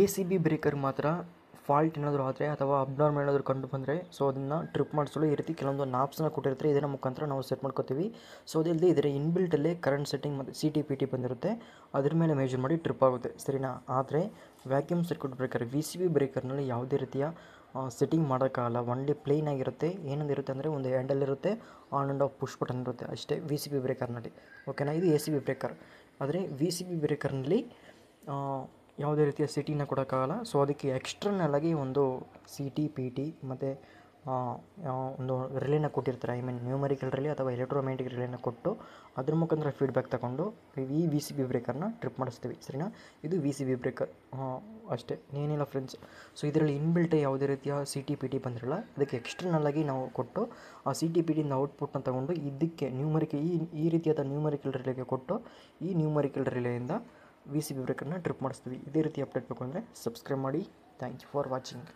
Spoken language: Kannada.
ಎ ಸಿ ಬಿ ಬ್ರೇಕರ್ ಮಾತ್ರ ಫಾಲ್ಟ್ ಏನಾದರೂ ಆದರೆ ಅಥವಾ ಅಬ್ನಾರ್ಮಲ್ ಏನಾದರೂ ಕಂಡು ಬಂದರೆ ಸೊ ಅದನ್ನು ಟ್ರಿಪ್ ಮಾಡಿಸಲು ಈ ರೀತಿ ಕೆಲವೊಂದು ನಾಪ್ಸ್ನ ಕೊಟ್ಟಿರ್ತಾರೆ ಇದರ ಮುಖಾಂತರ ನಾವು ಸೆಟ್ ಮಾಡ್ಕೋತೀವಿ ಸೊ ಅದಿಲ್ಲದೆ ಇದರ ಇನ್ಬಿಲ್ಟಲ್ಲೇ ಕರೆಂಟ್ ಸೆಟ್ಟಿಂಗ್ ಮತ್ತು ಸಿ ಟಿ ಪಿ ಟಿ ಬಂದಿರುತ್ತೆ ಅದ್ರ ಮೇಲೆ ಮೇಜರ್ ಮಾಡಿ ಟ್ರಿಪ್ ಆಗುತ್ತೆ ಸರಿನಾ ಆದರೆ vacuum circuit breaker V C B ಬ್ರೇಕರ್ನಲ್ಲಿ ಯಾವುದೇ ರೀತಿಯ ಸೆಟ್ಟಿಂಗ್ ಮಾಡೋಕ್ಕಾಗಲ್ಲ ಒನ್ಲಿ ಪ್ಲೇನ್ ಆಗಿರುತ್ತೆ ಇರುತ್ತೆ ಅಂದರೆ ಒಂದು ಹ್ಯಾಂಡಲ್ ಇರುತ್ತೆ on and off push button ಇರುತ್ತೆ ಅಷ್ಟೇ ವಿ ಸಿ ಬಿ ಬ್ರೇಕರ್ನಲ್ಲಿ ಓಕೆನಾ ಇದು ಎ ಸಿ ಬಿ ಬ್ರೇಕರ್ ಆದರೆ ವಿ ಸಿ ಬಿ ಬ್ರೇಕರ್ನಲ್ಲಿ ಯಾವುದೇ ರೀತಿಯ ಸಿಟಿನ ಕೊಡೋಕ್ಕಾಗಲ್ಲ ಸೊ ಅದಕ್ಕೆ ಎಕ್ಸ್ಟ್ರನಲ್ ಆಗಿ ಒಂದು ಸಿ ಟಿ ಪಿ ಟಿ ಮತ್ತು ಒಂದು ರಿಲೇನ ಕೊಟ್ಟಿರ್ತಾರೆ ಐ ಮೀನ್ ನ್ಯೂಮರಿಕಲ್ ರಿಲೇ ಅಥವಾ ಎಲೆಕ್ಟ್ರೋಮ್ಯಾಟಿಕ್ ರಿಲೇನ ಕೊಟ್ಟು ಅದ್ರ ಮುಖಾಂತರ ಫೀಡ್ಬ್ಯಾಕ್ ತಗೊಂಡು ಈ ವಿ ಸಿ ಬಿ ಬ್ರೇಕರ್ನ ಟ್ರಿಪ್ ಮಾಡಿಸ್ತೀವಿ ಸರಿನಾ ಇದು ವಿ ಸಿ ಬಿ ಬ್ರೇಕರ್ ಅಷ್ಟೇ ಏನಿಲ್ಲ ಫ್ರೆಂಡ್ಸ್ ಸೊ ಇದರಲ್ಲಿ ಇನ್ಬಿಲ್ಟ್ ಯಾವುದೇ ರೀತಿಯ ಸಿ ಟಿ ಪಿ ಟಿ ಬಂದಿರಲ್ಲ ಅದಕ್ಕೆ ಎಕ್ಸ್ಟರ್ನಲ್ ಆಗಿ ನಾವು ಕೊಟ್ಟು ಆ ಸಿ ಟಿ ಪಿ ಟಿಯಿಂದ ಔಟ್ಪುಟ್ನ ತಗೊಂಡು ಇದಕ್ಕೆ ನ್ಯೂಮರಿಕಲ್ ಈ ಈ ರೀತಿಯಾದ ನ್ಯೂಮರಿಕಲ್ ರಿಲೇಗೆ ಕೊಟ್ಟು ಈ ನ್ಯೂಮರಿಕಲ್ ರಿಲೇಯಿಂದ ವಿ ಸಿ ಬಿ ಬ್ರೇಕರ್ನ ಟ್ರಿಪ್ ಮಾಡಿಸ್ತೀವಿ ಇದೇ ರೀತಿ ಅಪ್ಡೇಟ್ ಬೇಕು ಅಂದರೆ ಸಬ್ಸ್ಕ್ರೈಬ್ ಮಾಡಿ ಥ್ಯಾಂಕ್ ಯು ಫಾರ್ ವಾಚಿಂಗ್